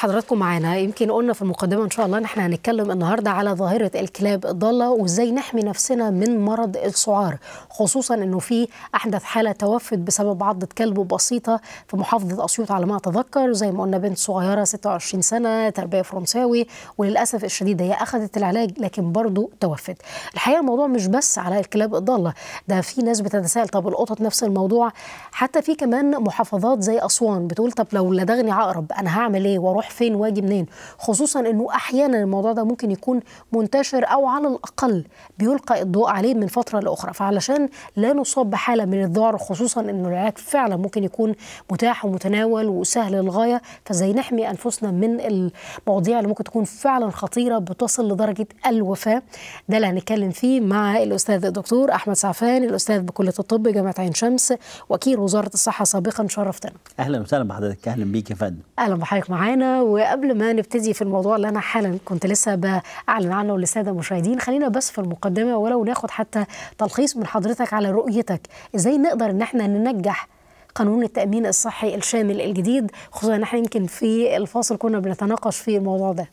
حضراتكم معانا يمكن قلنا في المقدمه ان شاء الله ان احنا هنتكلم النهارده على ظاهره الكلاب الضاله وازاي نحمي نفسنا من مرض السعار خصوصا انه في احدث حاله توفت بسبب عضه كلب بسيطه في محافظه اسيوط على ما اتذكر زي ما قلنا بنت صغيره 26 سنه تربيه فرنساوي وللاسف الشديد هي اخذت العلاج لكن برضه توفت الحقيقه الموضوع مش بس على الكلاب الضاله ده في ناس بتتساءل طب القطط نفس الموضوع حتى في كمان محافظات زي اسوان بتقول طب لو لدغني عقرب انا هعمل ايه واروح اروح فين واجي منين خصوصا انه احيانا الموضوع ده ممكن يكون منتشر او على الاقل بيلقى الضوء عليه من فتره لاخرى فعلشان لا نصاب بحاله من الذعر خصوصا انه العلاج فعلا ممكن يكون متاح ومتناول وسهل للغايه فازاي نحمي انفسنا من المواضيع اللي ممكن تكون فعلا خطيره بتصل لدرجه الوفاه ده اللي هنتكلم فيه مع الاستاذ الدكتور احمد سعفان الاستاذ بكليه الطب جامعه عين شمس وكيل وزاره الصحه سابقا شرفتنا اهلا وسهلا بحضرتك اهلا بيك يا فندم اهلا بحضرتك معانا وقبل ما نبتدي في الموضوع اللي أنا حالا كنت لسه بأعلن عنه للسادة المشاهدين خلينا بس في المقدمة ولو ناخد حتى تلخيص من حضرتك على رؤيتك إزاي نقدر إن احنا ننجح قانون التأمين الصحي الشامل الجديد خصوصا ان احنا يمكن في الفاصل كنا بنتناقش في الموضوع ده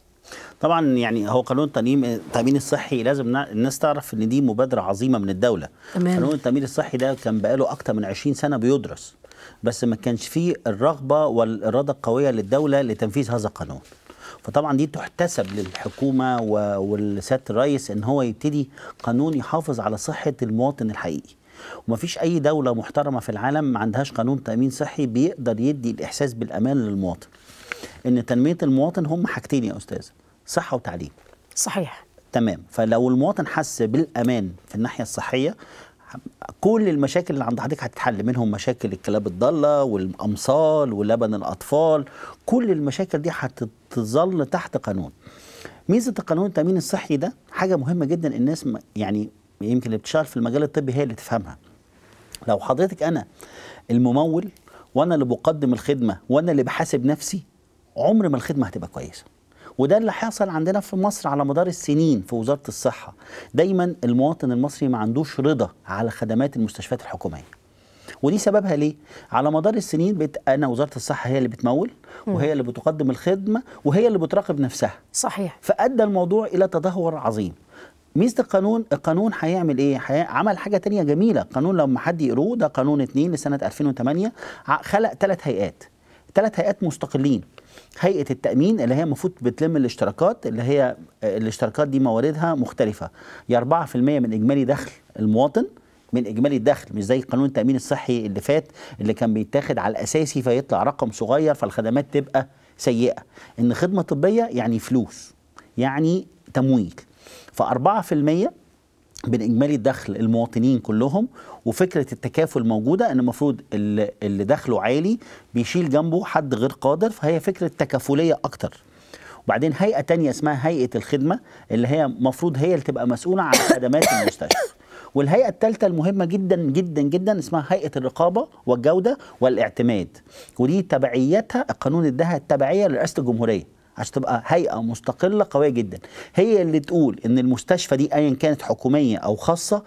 طبعا يعني هو قانون التأمين التأمين الصحي لازم الناس تعرف ان دي مبادرة عظيمة من الدولة تمام. قانون التأمين الصحي ده كان بقاله اكتر من 20 سنة بيدرس بس ما كانش فيه الرغبه والاراده القويه للدوله لتنفيذ هذا القانون فطبعا دي تحتسب للحكومه والسات الرئيس ان هو يبتدي قانون يحافظ على صحه المواطن الحقيقي ومفيش اي دوله محترمه في العالم ما عندهاش قانون تامين صحي بيقدر يدي الاحساس بالامان للمواطن ان تنميه المواطن هم حاجتين يا استاذ صحه وتعليم صحيح تمام فلو المواطن حس بالامان في الناحيه الصحيه كل المشاكل اللي عند حضرتك هتتحل منهم مشاكل الكلاب الضاله والامصال ولبن الاطفال كل المشاكل دي هتظل تحت قانون ميزه القانون التامين الصحي ده حاجه مهمه جدا الناس يعني يمكن اللي بتشتغل في المجال الطبي هي اللي تفهمها لو حضرتك انا الممول وانا اللي بقدم الخدمه وانا اللي بحاسب نفسي عمر ما الخدمه هتبقى كويسه وده اللي حصل عندنا في مصر على مدار السنين في وزاره الصحه دايما المواطن المصري ما عندوش رضا على خدمات المستشفيات الحكوميه ودي سببها ليه؟ على مدار السنين بت... انا وزاره الصحه هي اللي بتمول وهي اللي بتقدم الخدمه وهي اللي بتراقب نفسها. صحيح. فادى الموضوع الى تدهور عظيم. ميزه القانون القانون هيعمل ايه حي... عمل حاجه تانية جميله القانون لما حد يقروه ده قانون 2 لسنه 2008 خلق ثلاث هيئات ثلاث هيئات مستقلين هيئه التامين اللي هي المفروض بتلم الاشتراكات اللي هي الاشتراكات دي مواردها مختلفه يا 4% من اجمالي دخل المواطن من اجمالي الدخل مش زي قانون التامين الصحي اللي فات اللي كان بيتاخد على الاساسي فيطلع رقم صغير فالخدمات تبقى سيئه ان خدمه طبيه يعني فلوس يعني تمويل ف 4% بين اجمالي الدخل المواطنين كلهم وفكره التكافل موجوده ان المفروض اللي, اللي دخله عالي بيشيل جنبه حد غير قادر فهي فكره تكافليه اكتر وبعدين هيئه تانية اسمها هيئه الخدمه اللي هي المفروض هي اللي تبقى مسؤوله عن خدمات المستشفى والهيئه الثالثه المهمه جدا جدا جدا اسمها هيئه الرقابه والجوده والاعتماد ودي تبعيتها القانون اداها التبعيه لرئاسه الجمهوريه عشان تبقى هيئه مستقله قويه جدا هي اللي تقول ان المستشفى دي ايا كانت حكوميه او خاصه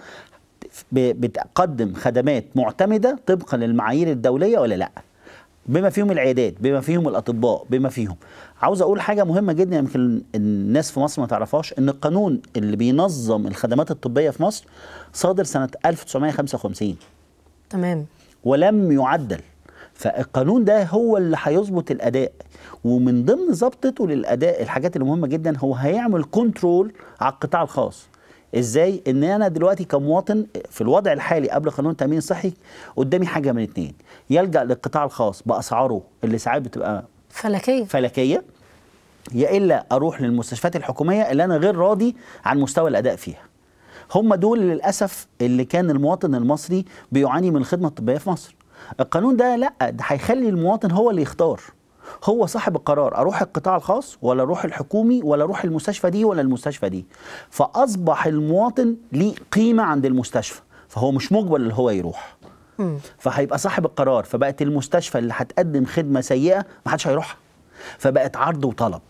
بتقدم خدمات معتمده طبقا للمعايير الدوليه ولا لا بما فيهم العيادات بما فيهم الاطباء بما فيهم عاوز اقول حاجه مهمه جدا يمكن الناس في مصر ما تعرفهاش ان القانون اللي بينظم الخدمات الطبيه في مصر صادر سنه 1955 تمام ولم يعدل فالقانون ده هو اللي هيظبط الاداء ومن ضمن ظبطته للاداء الحاجات المهمه جدا هو هيعمل كنترول على القطاع الخاص ازاي ان انا دلوقتي كمواطن في الوضع الحالي قبل قانون التامين الصحي قدامي حاجه من اتنين يلجا للقطاع الخاص باسعاره اللي ساعات بتبقى فلكيه فلكيه يا الا اروح للمستشفيات الحكوميه اللي انا غير راضي عن مستوى الاداء فيها هم دول للاسف اللي كان المواطن المصري بيعاني من الخدمه الطبيه في مصر القانون ده لا ده هيخلي المواطن هو اللي يختار هو صاحب القرار اروح القطاع الخاص ولا اروح الحكومي ولا اروح المستشفى دي ولا المستشفى دي فاصبح المواطن ليه قيمه عند المستشفى فهو مش مجبر اللي هو يروح فهيبقى صاحب القرار فبقت المستشفى اللي هتقدم خدمه سيئه ما حدش هيروحها فبقت عرض وطلب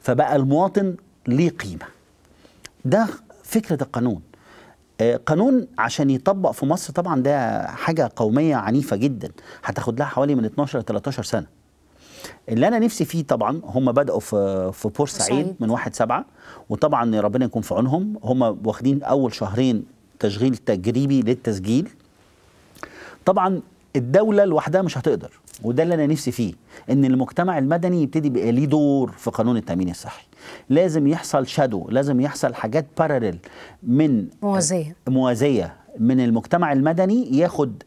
فبقى المواطن ليه قيمه ده فكره القانون آه، قانون عشان يطبق في مصر طبعا ده حاجه قوميه عنيفه جدا هتاخد لها حوالي من 12 ل 13 سنه اللي انا نفسي فيه طبعا هم بداوا في في بورسعيد من 1 7 وطبعا ربنا يكون في عونهم هم واخدين اول شهرين تشغيل تجريبي للتسجيل طبعا الدوله لوحدها مش هتقدر وده اللي انا نفسي فيه ان المجتمع المدني يبتدي يبقى ليه دور في قانون التامين الصحي لازم يحصل شادو لازم يحصل حاجات باراليل من موازيه موازيه من المجتمع المدني ياخد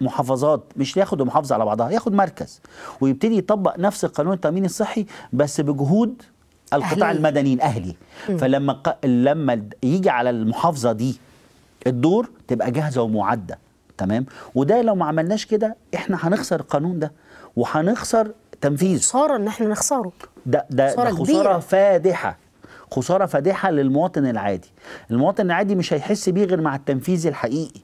محافظات مش ياخد محافظه على بعضها ياخد مركز ويبتدي يطبق نفس القانون التامين الصحي بس بجهود القطاع أهلي. المدني الاهلي م. فلما ق... لما يجي على المحافظه دي الدور تبقى جاهزه ومعده تمام وده لو ما عملناش كده احنا هنخسر القانون ده وهنخسر تنفيذه خساره ان احنا نخسره ده ده خسارة, ده خسارة كبيرة. فادحه خساره فادحه للمواطن العادي المواطن العادي مش هيحس بيه غير مع التنفيذ الحقيقي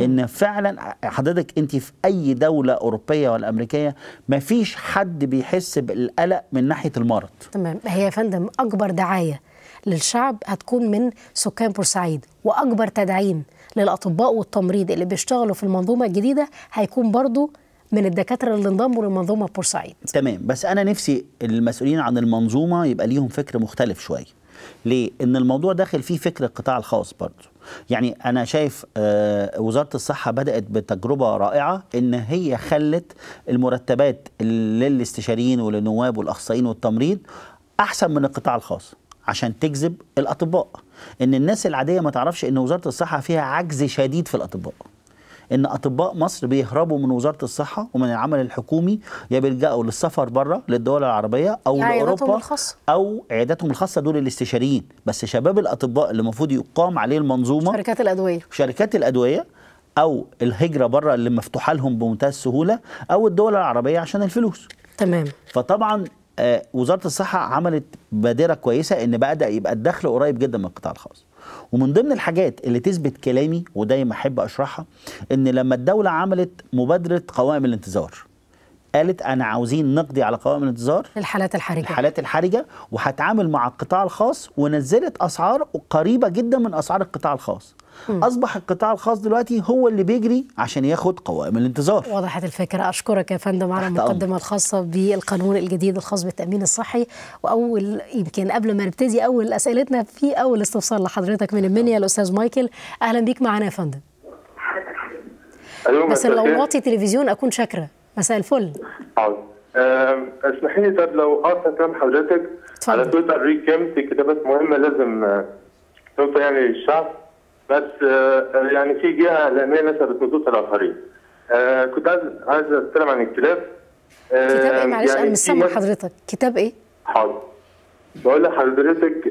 ان فعلا حضرتك انت في اي دوله اوروبيه ولا امريكيه ما فيش حد بيحس بالقلق من ناحيه المرض تمام هي يا فندم اكبر دعايه للشعب هتكون من سكان بورسعيد واكبر تدعيم للاطباء والتمريض اللي بيشتغلوا في المنظومه الجديده هيكون برضو من الدكاتره اللي انضموا للمنظومه بورسعيد تمام بس انا نفسي المسؤولين عن المنظومه يبقى ليهم فكر مختلف شويه ليه؟ ان الموضوع داخل فيه فكر القطاع الخاص برضه يعني انا شايف آه، وزاره الصحه بدات بتجربه رائعه ان هي خلت المرتبات للاستشاريين وللنواب والاخصائيين والتمريض احسن من القطاع الخاص عشان تجذب الاطباء ان الناس العاديه ما تعرفش ان وزاره الصحه فيها عجز شديد في الاطباء ان اطباء مصر بيهربوا من وزاره الصحه ومن العمل الحكومي يا بيلجأوا للسفر بره للدول العربيه او يعني لاوروبا الخاصة. او عياداتهم الخاصه دول الاستشاريين بس شباب الاطباء اللي المفروض يقام عليه المنظومه شركات الادويه شركات الادويه او الهجره بره اللي مفتوحه لهم بمنتهى السهوله او الدول العربيه عشان الفلوس تمام فطبعا آه، وزاره الصحه عملت بادره كويسه ان بدا يبقى الدخل قريب جدا من القطاع الخاص ومن ضمن الحاجات اللي تثبت كلامي ودايما احب اشرحها ان لما الدوله عملت مبادره قوائم الانتظار قالت انا عاوزين نقضي على قوائم الانتظار الحالات الحرجه الحالات الحرجه وهتعامل مع القطاع الخاص ونزلت اسعار قريبه جدا من اسعار القطاع الخاص اصبح القطاع الخاص دلوقتي هو اللي بيجري عشان ياخد قوائم الانتظار وضحت الفكره اشكرك يا فندم على المقدمه الخاصه بالقانون الجديد الخاص بالتامين الصحي واول يمكن قبل ما نبتدي اول اسئلتنا في اول استفسار لحضرتك من المنيا الاستاذ مايكل اهلا بيك معانا يا فندم بس أيوة، لو واطي تلفزيون اكون شاكره مساء الفل آه، آه، اسمحيني طب لو اقطع كلام حضرتك على تويتر في كتابات مهمه لازم آه، توصل يعني الشعب بس آه، آه، يعني في جهه اعلاميه نسبت نصوص الاخرين آه، كنت عايز عايز اتكلم عن الكتاب كتاب ايه معلش يعني انا مش سامع حضرتك كتاب ايه؟ حاضر بقول لحضرتك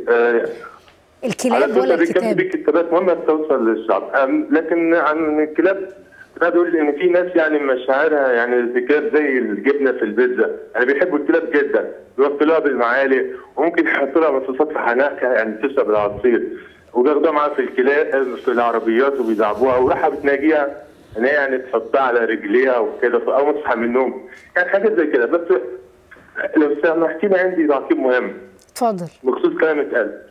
الكلاب ولا الكتاب؟ دي كتابات مهمه توصل للشعب لكن عن الكلاب ده بيقول ان في ناس يعني مشاعرها يعني الكلاب زي الجبنه في البيتزا يعني بيحبوا الكلاب جدا بيوصلوها بالمعالي وممكن يحطوا لها مصاصات في حناقها يعني تشرب العصير وبياخدوها معاه في الكلاس في العربيات وبيدعبوها وراحه بتناجيها ان هي يعني تحطها على رجليها وكده او تصحى من النوم يعني حاجات زي كده بس لو سمحتي عندي تعقيب مهم اتفضل بخصوص كلام اتقال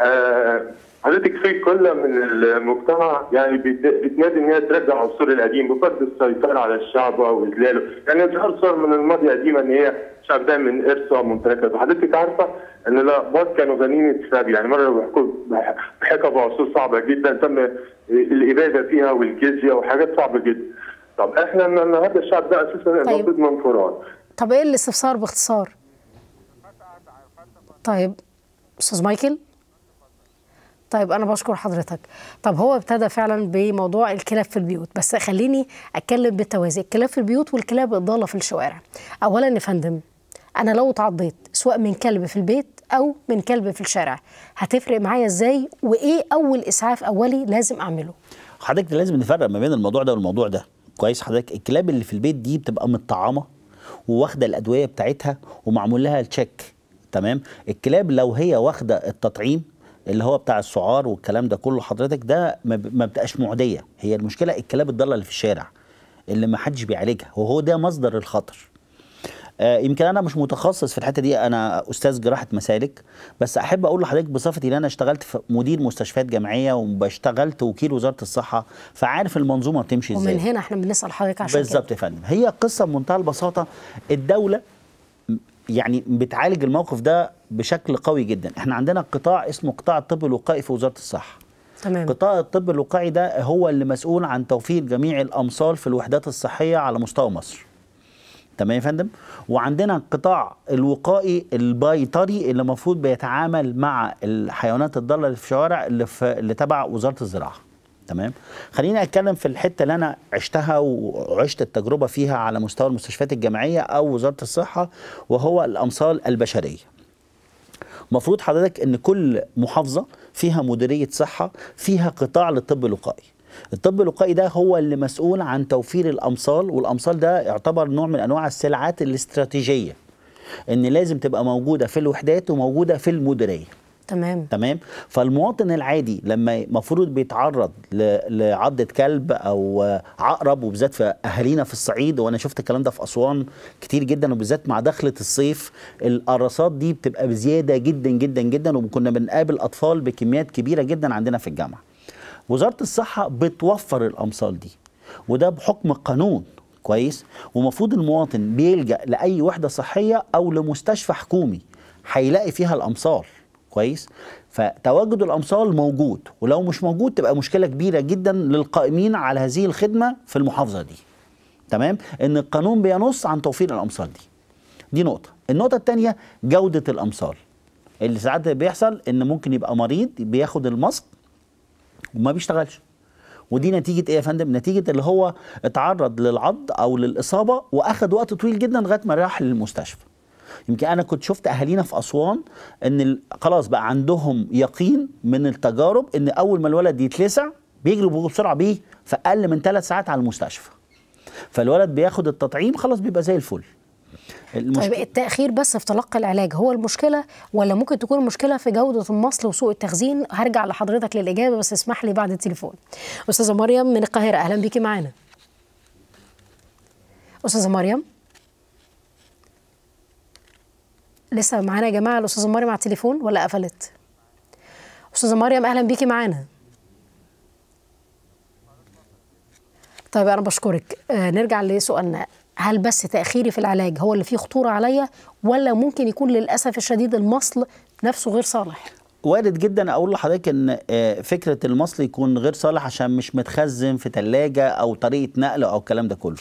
آه حضرتك في كل من المجتمع يعني بتنادي ان هي ترجع عنصر القديم بفضل السيطره على الشعب واذلاله، يعني ظهر صور من الماضي قديما ان هي الشعب ده من ارثه وممتلكاته، حضرتك عارفه ان الاباط كانوا غنيين شعب يعني مره بيحكوا بحقب بعصور صعبه جدا تم الاباده فيها والجزيه وحاجات صعبه جدا. طب احنا النهارده الشعب ده اساسا طيب. من منفوران. طب ايه الاستفسار باختصار؟ طيب استاذ مايكل طيب انا بشكر حضرتك طب هو ابتدى فعلا بموضوع الكلاب في البيوت بس خليني اتكلم بالتوازي الكلاب في البيوت والكلاب الضاله في الشوارع اولا يا فندم انا لو اتعضيت سواء من كلب في البيت او من كلب في الشارع هتفرق معايا ازاي وايه اول اسعاف اولي لازم اعمله حضرتك لازم نفرق ما بين الموضوع ده والموضوع ده كويس حضرتك الكلاب اللي في البيت دي بتبقى متطعمه وواخده الادويه بتاعتها ومعمول لها التشيك تمام الكلاب لو هي واخده التطعيم اللي هو بتاع السعار والكلام ده كله حضرتك ده ما بتبقاش معديه هي المشكله الكلاب الضاله اللي في الشارع اللي ما حدش بيعالجها وهو ده مصدر الخطر آه يمكن انا مش متخصص في الحته دي انا استاذ جراحه مسالك بس احب اقول لحضرتك بصفتي ان انا اشتغلت في مدير مستشفيات جامعيه واشتغلت وكيل وزاره الصحه فعارف المنظومه بتمشي ازاي ومن هنا احنا بنسال حضرتك عشان بالظبط يا فندم هي قصه بمنتهى البساطه الدوله يعني بتعالج الموقف ده بشكل قوي جدا احنا عندنا قطاع اسمه قطاع الطب الوقائي في وزاره الصحه تمام. قطاع الطب الوقائي ده هو اللي مسؤول عن توفير جميع الامصال في الوحدات الصحيه على مستوى مصر تمام يا فندم وعندنا القطاع الوقائي البيطري اللي المفروض بيتعامل مع الحيوانات الضاله اللي في الشوارع اللي, في اللي تبع وزاره الزراعه تمام خليني اتكلم في الحته اللي انا عشتها وعشت التجربه فيها على مستوى المستشفيات الجامعيه او وزاره الصحه وهو الامصال البشريه مفروض حضرتك ان كل محافظه فيها مديريه صحه فيها قطاع للطب الوقائي الطب الوقائي ده هو اللي مسؤول عن توفير الامصال والامصال ده يعتبر نوع من انواع السلعات الاستراتيجيه ان لازم تبقى موجوده في الوحدات وموجوده في المديريه تمام تمام فالمواطن العادي لما المفروض بيتعرض لعضة كلب او عقرب وبالذات في اهالينا في الصعيد وانا شفت الكلام ده في اسوان كتير جدا وبالذات مع دخله الصيف القراصات دي بتبقى بزياده جدا جدا جدا وكنا بنقابل اطفال بكميات كبيره جدا عندنا في الجامعه وزاره الصحه بتوفر الامصال دي وده بحكم قانون كويس ومفروض المواطن بيلجا لاي وحده صحيه او لمستشفى حكومي هيلاقي فيها الامصال كويس فتواجد الامصال موجود ولو مش موجود تبقى مشكله كبيره جدا للقائمين على هذه الخدمه في المحافظه دي تمام ان القانون بينص عن توفير الامصال دي دي نقطه النقطه الثانيه جوده الامصال اللي ساعات بيحصل ان ممكن يبقى مريض بياخد الماسك وما بيشتغلش ودي نتيجه ايه يا فندم نتيجه اللي هو اتعرض للعض او للاصابه واخد وقت طويل جدا لغايه ما راح للمستشفى يمكن انا كنت شفت اهالينا في اسوان ان خلاص بقى عندهم يقين من التجارب ان اول ما الولد يتلسع بيجروا بسرعه بيه في اقل من ثلاث ساعات على المستشفى فالولد بياخد التطعيم خلاص بيبقى زي الفل المشكلة. طيب التأخير بس في تلقي العلاج هو المشكلة ولا ممكن تكون المشكلة في جودة المصل وسوء التخزين هرجع لحضرتك للإجابة بس اسمح لي بعد التليفون أستاذة مريم من القاهرة أهلا بيكي معانا أستاذة مريم لسه معانا يا جماعه الاستاذه مريم على التليفون ولا قفلت استاذه مريم اهلا بيكي معانا طيب انا بشكرك آه نرجع لسؤالنا هل بس تاخيري في العلاج هو اللي فيه خطوره عليا ولا ممكن يكون للاسف الشديد المصل نفسه غير صالح وارد جدا اقول لحضرتك ان آه، فكره المصل يكون غير صالح عشان مش متخزن في ثلاجه او طريقه نقل او الكلام ده كله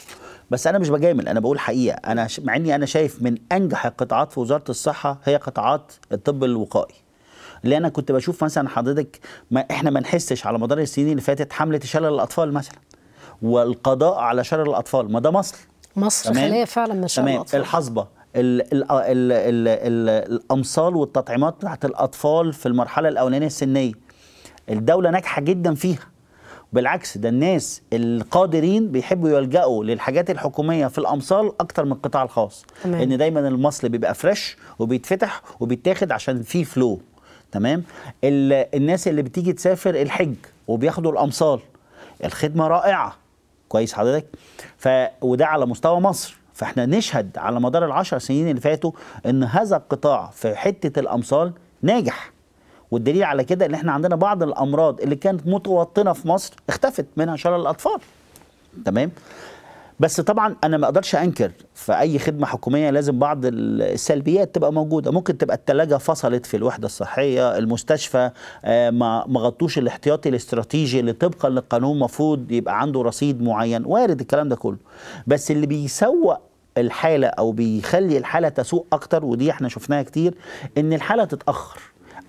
بس انا مش بجامل انا بقول حقيقه انا ش... مع اني انا شايف من انجح القطاعات في وزاره الصحه هي قطاعات الطب الوقائي اللي انا كنت بشوف مثلا حضرتك ما احنا ما نحسش على مدار السنين اللي فاتت حمله شلل الاطفال مثلا والقضاء على شلل الاطفال ما ده مصر مصر خليه فعلا من شلل الاطفال الحصبه الـ الـ الـ الـ الـ الامصال والتطعيمات بتاعت الاطفال في المرحله الاولانيه السنيه الدوله ناجحه جدا فيها بالعكس ده الناس القادرين بيحبوا يلجأوا للحاجات الحكومية في الأمصال أكتر من القطاع الخاص تمام. إن دايما المصل بيبقى فريش وبيتفتح وبيتاخد عشان في فلو تمام الناس اللي بتيجي تسافر الحج وبياخدوا الأمصال الخدمة رائعة كويس حضرتك ف... وده على مستوى مصر فاحنا نشهد على مدار العشر سنين اللي فاتوا ان هذا القطاع في حتة الأمصال ناجح والدليل على كده ان احنا عندنا بعض الامراض اللي كانت متوطنه في مصر اختفت منها شلل الاطفال تمام بس طبعا انا ما اقدرش انكر في اي خدمه حكوميه لازم بعض السلبيات تبقى موجوده ممكن تبقى الثلاجه فصلت في الوحده الصحيه المستشفى آه، ما غطوش الاحتياطي الاستراتيجي اللي طبقا للقانون المفروض يبقى عنده رصيد معين وارد الكلام ده كله بس اللي بيسوق الحاله او بيخلي الحاله تسوء اكتر ودي احنا شفناها كتير ان الحاله تتاخر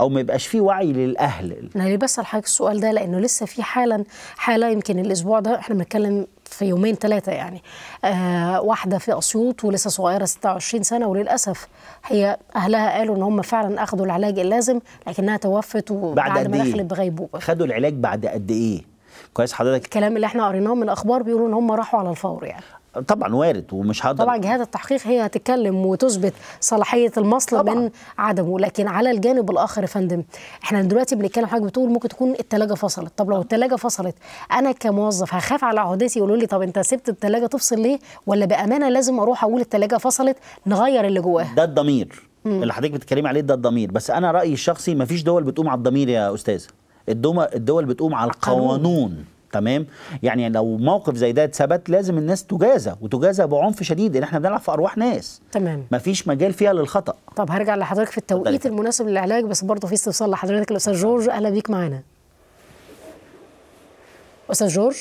او ما يبقاش فيه وعي للاهل انا ليه بسال حضرتك السؤال ده لانه لسه في حالا حاله يمكن الاسبوع ده احنا بنتكلم في يومين ثلاثة يعني آه واحدة في أسيوط ولسه صغيرة 26 سنة وللأسف هي أهلها قالوا إن هم فعلا أخذوا العلاج اللازم لكنها توفت وبعد ما إيه؟ دخلت بغيبوبة خدوا العلاج بعد قد إيه؟ كويس حضرتك الكلام اللي احنا قريناه من اخبار بيقولوا ان هم راحوا على الفور يعني طبعا وارد ومش هقدر طبعا جهات التحقيق هي هتتكلم وتثبت صلاحيه المصل طبعًا. من عدمه لكن على الجانب الاخر يا فندم احنا دلوقتي بنتكلم حضرتك بتقول ممكن تكون الثلاجه فصلت طب لو آه. الثلاجه فصلت انا كموظف هخاف على عهدتي يقولوا لي طب انت سبت الثلاجه تفصل ليه ولا بامانه لازم اروح اقول الثلاجه فصلت نغير اللي جواها ده الضمير مم. اللي حضرتك بتتكلمي عليه ده الضمير بس انا رايي الشخصي مفيش دول بتقوم على الضمير يا استاذ الدول بتقوم على القانون تمام يعني لو موقف زي ده اتثبت لازم الناس تجازى وتجازى بعنف شديد ان احنا بنلعب في ارواح ناس تمام مفيش مجال فيها للخطا طب هرجع لحضرتك في التوقيت طيب. المناسب للعلاج بس برضه في استفسار لحضرتك الاستاذ جورج اهلا بيك معانا استاذ جورج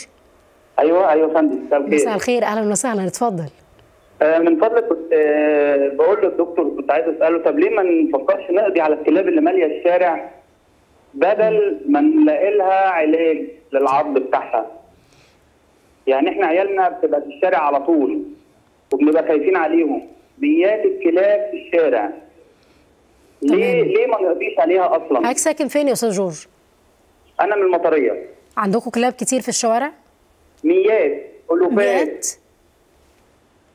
ايوه ايوه يا فندم مساء الخير مساء الخير اهلا وسهلا اتفضل آه، من فضلك كنت آه، بقول للدكتور كنت عايز اساله طب ليه ما نفكرش نقضي على الكلاب اللي ماليه الشارع بدل ما نلاقي لها علاج للعض بتاعها يعني احنا عيالنا بتبقى في الشارع على طول وبنبقى خايفين عليهم مئات الكلاب في الشارع ليه ليه ما نقضيش عليها اصلا حضرتك ساكن فين يا استاذ جورج انا من المطريه عندكم كلاب كتير في الشوارع مئات الوفات مئات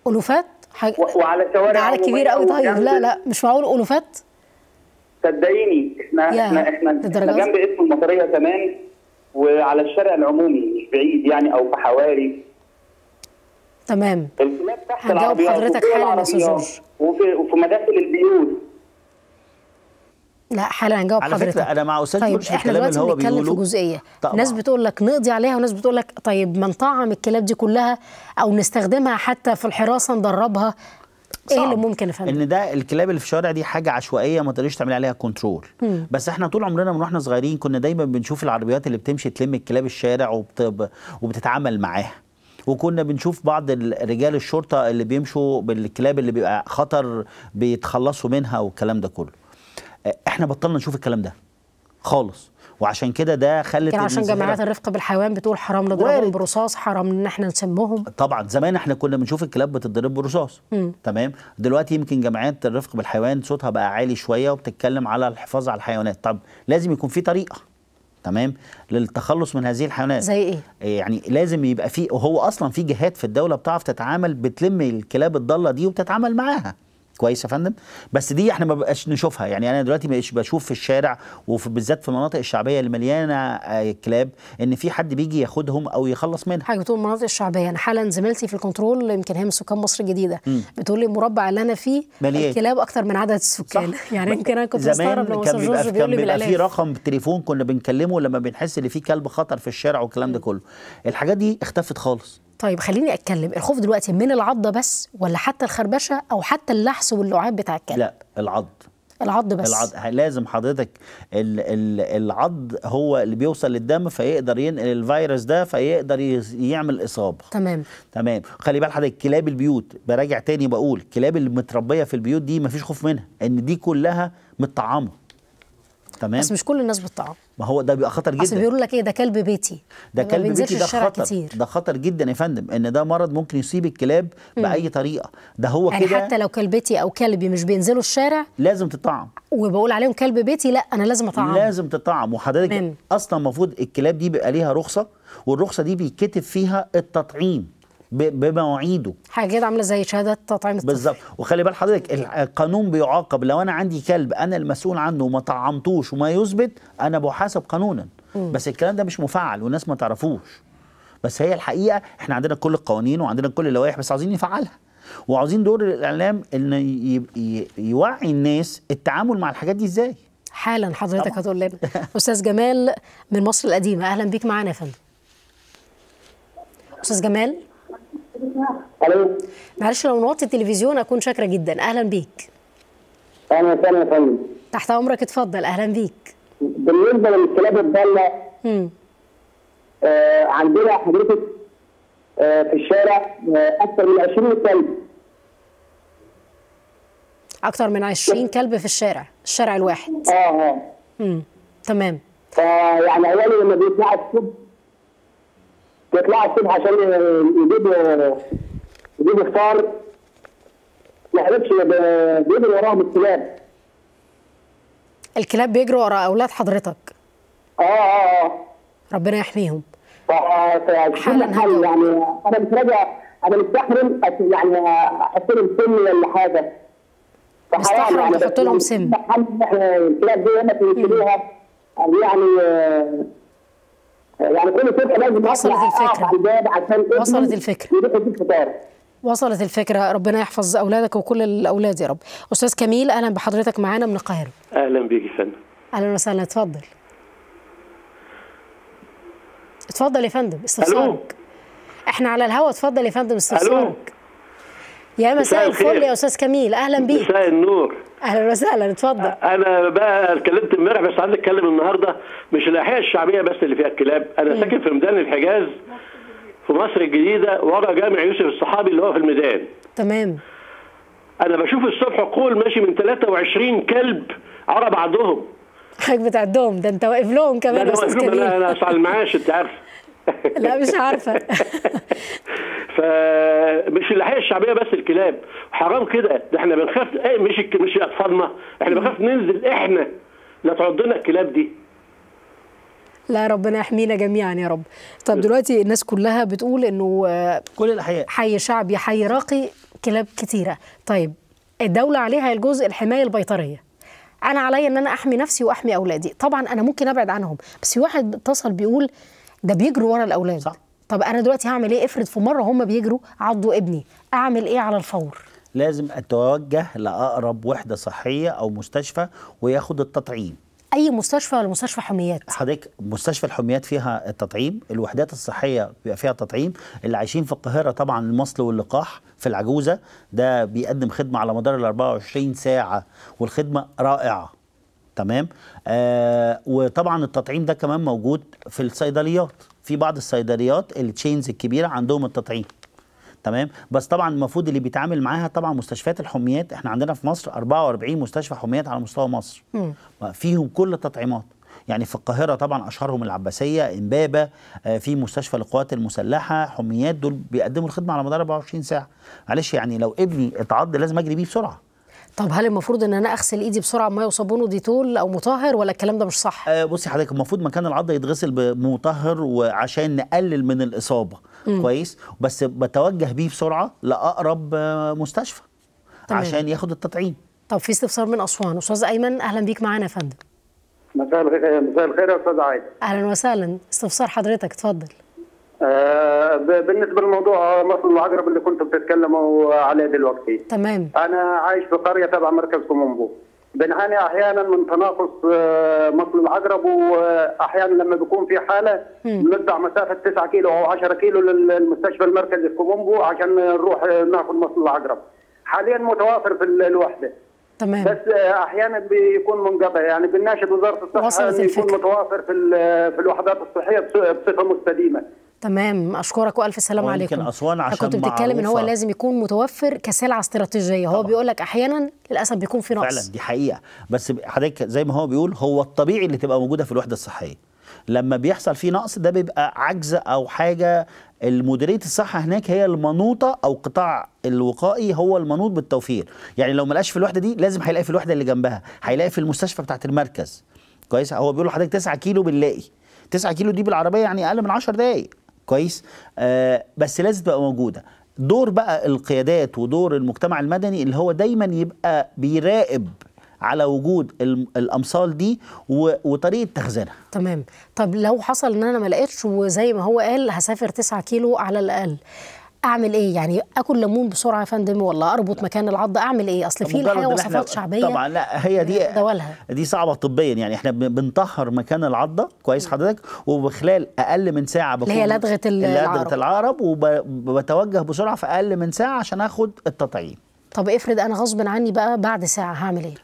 الوفات حاجة... و... وعلى الشوارع ده على كبير قوي طيب يعني لا لا مش معقول الوفات صدقيني احنا احنا احنا, احنا جنب اسم المطريه كمان وعلى الشارع العمومي مش بعيد يعني او في حواري تمام الكلاب تحت هنجاوب حضرتك حالا يا استاذ جورج وفي, وفي مداخل البيوت لا حالا هنجاوب على حضرتك فكره انا مع استاذ طيب جورج احنا دلوقتي بنتكلم في جزئيه طبعا. ناس بتقول لك نقضي عليها وناس بتقول لك طيب ما نطعم الكلاب دي كلها او نستخدمها حتى في الحراسه ندربها ايه اللي ممكن افهمه ان ده الكلاب اللي في الشوارع دي حاجه عشوائيه ما تقدريش تعملي عليها كنترول مم. بس احنا طول عمرنا من واحنا صغيرين كنا دايما بنشوف العربيات اللي بتمشي تلم الكلاب الشارع وبتب... وبتتعامل معاها وكنا بنشوف بعض رجال الشرطه اللي بيمشوا بالكلاب اللي بيبقى خطر بيتخلصوا منها والكلام ده كله احنا بطلنا نشوف الكلام ده خالص وعشان كده ده خلت كان عشان جماعات الرفق بالحيوان بتقول حرام نضربهم برصاص حرام ان احنا نسمهم طبعا زمان احنا كنا بنشوف الكلاب بتضرب برصاص تمام دلوقتي يمكن جماعات الرفق بالحيوان صوتها بقى عالي شويه وبتتكلم على الحفاظ على الحيوانات طب لازم يكون في طريقه تمام للتخلص من هذه الحيوانات زي ايه آه، يعني لازم يبقى في وهو اصلا في جهات في الدوله بتعرف تتعامل بتلم الكلاب الضاله دي وبتتعامل معاها كويس يا فندم بس دي احنا ما بقاش نشوفها يعني انا دلوقتي مش بشوف في الشارع وبالذات في المناطق الشعبيه اللي مليانه آه، كلاب ان في حد بيجي ياخدهم او يخلص منها حاجه بتقول المناطق الشعبيه انا حالا زميلتي في الكنترول يمكن هي من سكان مصر الجديده بتقول لي المربع اللي انا فيه مليان الكلاب اكتر من عدد السكان صح. يعني يمكن انا كنت زمان لما كان بيبقى, كان بيبقى في رقم تليفون كنا بنكلمه لما بنحس ان في كلب خطر في الشارع والكلام ده كله الحاجات دي اختفت خالص طيب خليني اتكلم الخوف دلوقتي من العضه بس ولا حتى الخربشه او حتى اللحس واللعاب بتاع الكلب لا العض العض بس العض لازم حضرتك ال ال العض هو اللي بيوصل للدم فيقدر ينقل الفيروس ده فيقدر يعمل اصابه تمام تمام خلي بال حضرتك كلاب البيوت براجع تاني بقول الكلاب اللي متربيه في البيوت دي مفيش خوف منها ان دي كلها متطعمه تمام بس مش كل الناس بتطعم ما هو ده بيبقى خطر جدا اصل بيقول لك ايه ده كلب بيتي ده كلب بيتي ده خطر كتير. ده خطر جدا يا فندم ان ده مرض ممكن يصيب الكلاب مم. باي طريقه ده هو يعني كده حتى لو كلبتي او كلبي مش بينزلوا الشارع لازم تطعم وبقول عليهم كلب بيتي لا انا لازم اطعم لازم تطعم وحضرتك اصلا المفروض الكلاب دي بيبقى ليها رخصه والرخصه دي بيتكتب فيها التطعيم بمواعيده حاجه كده عامله زي شهاده تطعيم الطفل بالظبط وخلي بال حضرتك القانون بيعاقب لو انا عندي كلب انا المسؤول عنه وما طعمتوش وما يثبت انا بحاسب قانونا بس الكلام ده مش مفعل والناس ما تعرفوش بس هي الحقيقه احنا عندنا كل القوانين وعندنا كل اللوائح بس عاوزين نفعلها وعاوزين دور الاعلام ان يوعي الناس التعامل مع الحاجات دي ازاي حالا حضرتك هتقول لنا استاذ جمال من مصر القديمه اهلا بيك معانا يا فندم استاذ جمال معلش لو نوطي التلفزيون اكون شاكره جدا اهلا بيك اهلا وسهلا يا فندم تحت امرك اتفضل اهلا بيك بالنسبه للكلاب الضاله آه عندنا حضرتك آه في الشارع آه اكثر من 20 كلب اكثر من 20 كلب في الشارع الشارع الواحد اه اه امم تمام فيعني اولا لما بيطلعوا الصبح يطلع الصبح عشان يجيب يجيب فطار ما يعرفش بيجري وراهم الكلاب الكلاب بيجروا ورا اولاد حضرتك اه اه اه ربنا يحميهم حالا يعني انا مش انا مستحرم يعني احط لهم سم ولا حاجه مستحرم تحط يعني، لهم سم الكلاب دي لما تشتريها يعني آه، يعني كل فرقه لازم وصلت الفكره عشان وصلت الفكره وصلت الفكره ربنا يحفظ اولادك وكل الاولاد يا رب استاذ كميل اهلا بحضرتك معانا من القاهره اهلا بيك يا فندم اهلا وسهلا اتفضل اتفضل يا فندم استفسارك احنا على الهوا اتفضل يا فندم استفسارك يا مساء الفل يا استاذ كميل اهلا بيك مساء النور اهلا وسهلا اتفضل انا بقى اتكلمت امبارح بس عايز اتكلم النهارده مش الاحياء الشعبيه بس اللي فيها الكلاب انا مم. ساكن في ميدان الحجاز في مصر الجديده ورا جامع يوسف الصحابي اللي هو في الميدان تمام انا بشوف الصبح قول ماشي من 23 كلب عرب عندهم حضرتك بتعدهم ده انت واقف لهم كمان يا استاذ كميل انا انا على المعاش انت عارف لا مش عارفه فمش اللحيه الشعبيه بس الكلاب حرام كده ده احنا بنخاف إيه، مش مش اطفالنا احنا بنخاف ننزل احنا لا تعضنا الكلاب دي لا ربنا يحمينا جميعا يا رب طب دلوقتي الناس كلها بتقول انه آه، كل الاحياء حي شعبي حي راقي كلاب كتيره طيب الدوله عليها الجزء الحمايه البيطريه انا عليا ان انا احمي نفسي واحمي اولادي طبعا انا ممكن ابعد عنهم بس واحد اتصل بيقول ده بيجروا ورا الاولاد صح طب انا دلوقتي هعمل ايه افرض في مره هم بيجروا عضوا ابني اعمل ايه على الفور لازم اتوجه لاقرب وحده صحيه او مستشفى وياخد التطعيم اي مستشفى ولا مستشفى حميات حضرتك مستشفى الحميات فيها التطعيم الوحدات الصحيه بيبقى فيها تطعيم اللي عايشين في القاهره طبعا المصل واللقاح في العجوزه ده بيقدم خدمه على مدار ال 24 ساعه والخدمه رائعه تمام آه وطبعا التطعيم ده كمان موجود في الصيدليات في بعض الصيدليات التشينز الكبيره عندهم التطعيم تمام بس طبعا المفروض اللي بيتعامل معاها طبعا مستشفيات الحميات احنا عندنا في مصر 44 مستشفى حميات على مستوى مصر م. فيهم كل التطعيمات يعني في القاهرة طبعا أشهرهم العباسية إمبابة آه في مستشفى القوات المسلحة حميات دول بيقدموا الخدمة على مدار 24 ساعة معلش يعني لو ابني اتعض لازم أجري بيه بسرعة طب هل المفروض ان انا اغسل ايدي بسرعه بميه وصابون وديتول او مطهر ولا الكلام ده مش صح آه بصي حضرتك المفروض مكان العض يتغسل بمطهر وعشان نقلل من الاصابه مم. كويس بس بتوجه بيه بسرعه لاقرب آه، مستشفى طبعا. عشان ياخد التطعيم طب في استفسار من اسوان استاذ ايمن اهلا بيك معانا يا فندم مساء الخير مساء الخير يا استاذ عادل اهلا وسهلا استفسار حضرتك اتفضل آه، بالنسبه لموضوع مصر العقرب اللي كنتم بتتكلموا عليه دلوقتي تمام انا عايش في قريه تبع مركز كومومبو بنعاني احيانا من تناقص آه، مصل العقرب واحيانا لما بيكون في حاله بنقطع مسافه 9 كيلو او 10 كيلو للمستشفى المركزي في كومومبو عشان نروح آه، ناكل مصل العقرب حاليا متوافر في الوحده تمام بس احيانا بيكون منقطع يعني بناشد وزاره الصحه يكون متوافر في في الوحدات الصحيه بصفه مستديمه تمام اشكرك والف سلام عليكم يمكن اسوان عشان كنت بتتكلم ان هو لازم يكون متوفر كسلعه استراتيجيه هو بيقول لك احيانا للاسف بيكون في نقص فعلا دي حقيقه بس حضرتك زي ما هو بيقول هو الطبيعي اللي تبقى موجوده في الوحده الصحيه لما بيحصل فيه نقص ده بيبقى عجز او حاجه المديريه الصحه هناك هي المنوطه او قطاع الوقائي هو المنوط بالتوفير يعني لو ما لقاش في الوحده دي لازم هيلاقي في الوحده اللي جنبها هيلاقي في المستشفى بتاعت المركز كويس هو بيقول لحضرتك 9 كيلو بنلاقي 9 كيلو دي بالعربيه يعني اقل من 10 دقائق كويس آه بس لازم تبقى موجوده دور بقى القيادات ودور المجتمع المدني اللي هو دايما يبقى بيراقب على وجود الامصال دي وطريقه تخزينها تمام طب لو حصل ان انا ما لقيتش وزي ما هو قال هسافر 9 كيلو على الاقل اعمل ايه يعني اكل ليمون بسرعه يا فندم ولا اربط مكان العض اعمل ايه اصل في الحقيقه وصفات شعبيه طبعا لا هي دي دولها. دي صعبه طبيا يعني احنا بنطهر مكان العضه كويس حضرتك وبخلال اقل من ساعه بكون هي لدغه العقرب لدغه العقرب وبتوجه بسرعه في اقل من ساعه عشان اخد التطعيم طب افرض انا غصب عني بقى بعد ساعه هعمل ايه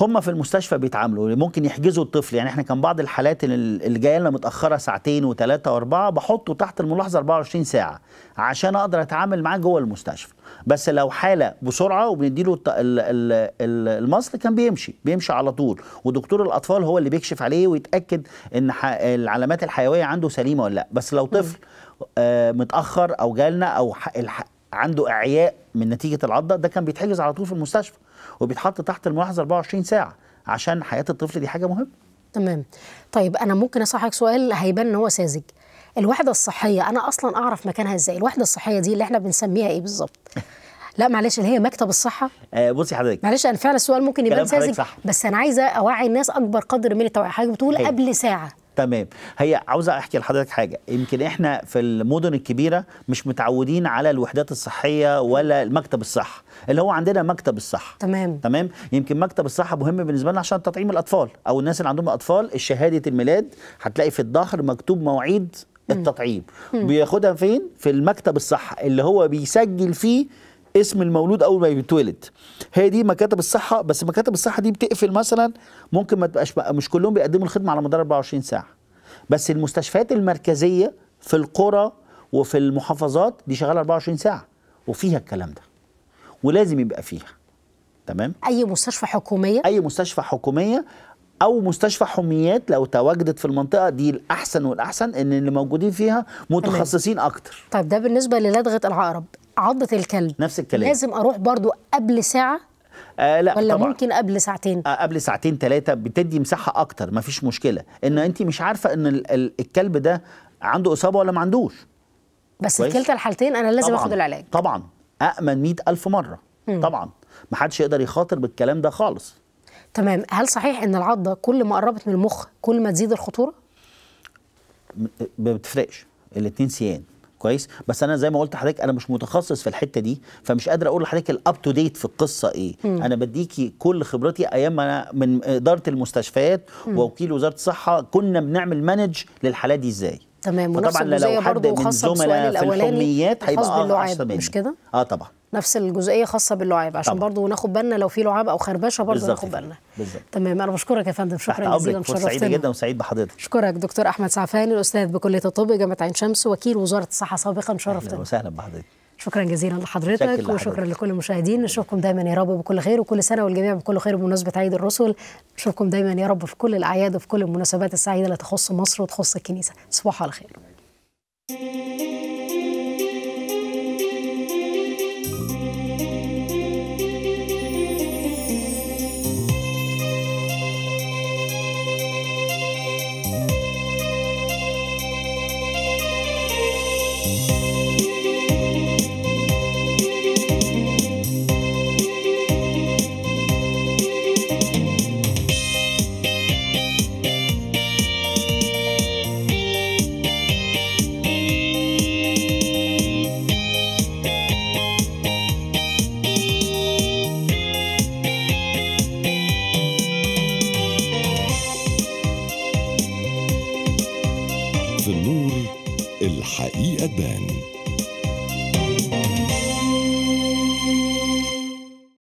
هم في المستشفى بيتعاملوا ممكن يحجزوا الطفل يعني احنا كان بعض الحالات اللي جايه لنا متاخره ساعتين وثلاثه واربعه بحطه تحت الملاحظه 24 ساعه عشان اقدر اتعامل معاه جوه المستشفى بس لو حاله بسرعه وبنديله المصل كان بيمشي بيمشي على طول ودكتور الاطفال هو اللي بيكشف عليه ويتاكد ان العلامات الحيويه عنده سليمه ولا لا بس لو طفل آه، متاخر او جالنا او عنده اعياء من نتيجه العضه ده كان بيتحجز على طول في المستشفى وبيتحط تحت الملاحظه 24 ساعه عشان حياه الطفل دي حاجه مهمه تمام طيب انا ممكن اصحك سؤال هيبان ان هو ساذج الوحده الصحيه انا اصلا اعرف مكانها ازاي الوحده الصحيه دي اللي احنا بنسميها ايه بالظبط لا معلش اللي هي مكتب الصحه آه بصي حضرتك معلش انا فعلا السؤال ممكن يبان ساذج بس انا عايزه اوعي الناس اكبر قدر من التوعيه حضرتك بتقول قبل ساعه تمام هي عاوزه احكي لحضرتك حاجه يمكن احنا في المدن الكبيره مش متعودين على الوحدات الصحيه ولا المكتب الصح اللي هو عندنا مكتب الصح تمام تمام يمكن مكتب الصحه مهم بالنسبه لنا عشان تطعيم الاطفال او الناس اللي عندهم اطفال شهاده الميلاد هتلاقي في الظهر مكتوب مواعيد التطعيم بياخدها فين في المكتب الصحه اللي هو بيسجل فيه اسم المولود اول ما بيتولد هي دي مكاتب الصحه بس مكاتب الصحه دي بتقفل مثلا ممكن ما تبقاش مش كلهم بيقدموا الخدمه على مدار 24 ساعه بس المستشفيات المركزيه في القرى وفي المحافظات دي شغاله 24 ساعه وفيها الكلام ده ولازم يبقى فيها تمام اي مستشفى حكوميه اي مستشفى حكوميه او مستشفى حميات لو تواجدت في المنطقه دي الاحسن والاحسن ان اللي موجودين فيها متخصصين اكتر طيب ده بالنسبه للدغه العقرب عضة الكلب نفس الكلام لازم أروح برضو قبل ساعة آه لا ولا طبعًا. ممكن قبل ساعتين آه قبل ساعتين ثلاثه بتدي مساحه اكتر مفيش مشكله ان انت مش عارفه ان ال ال الكلب ده عنده اصابه ولا ما عندوش بس في كلتا الحالتين انا لازم طبعًا. اخد العلاج طبعا أأمن مئة الف مره مم. طبعا ما حدش يقدر يخاطر بالكلام ده خالص تمام هل صحيح ان العضه كل ما قربت من المخ كل ما تزيد الخطوره ما بتفرقش الاتنين سيان كويس بس انا زي ما قلت لحضرتك انا مش متخصص في الحته دي فمش قادر اقول لحضرتك الاب تو ديت في القصه ايه مم. انا بديكي كل خبرتي ايام انا من اداره المستشفيات ووكيل وزاره الصحه كنا بنعمل مانج للحالات دي ازاي تمام وطبعا طبعا لو حد من الزملاء في الحميات هيبقى اه مش كده اه طبعا نفس الجزئيه خاصه باللعاب عشان طبعا. برضو ناخد بالنا لو في لعاب او خربشه برضو ناخد بالنا بالظبط تمام انا بشكرك يا فندم شكرا جزيلا شرفتنا سعيد جدا وسعيد بحضرتك اشكرك دكتور احمد سعفان الاستاذ بكليه الطب جامعه عين شمس وكيل وزاره الصحه سابقا شرفتنا اهلا وسهلا بحضرتك شكرا جزيلا لحضرتك وشكرا لكل المشاهدين نشوفكم دايما يا رب بكل خير وكل سنه والجميع بكل خير بمناسبه عيد الرسل نشوفكم دايما يا رب في كل الاعياد وفي كل المناسبات السعيده اللي تخص مصر وتخص الكنيسه تصبحوا على خير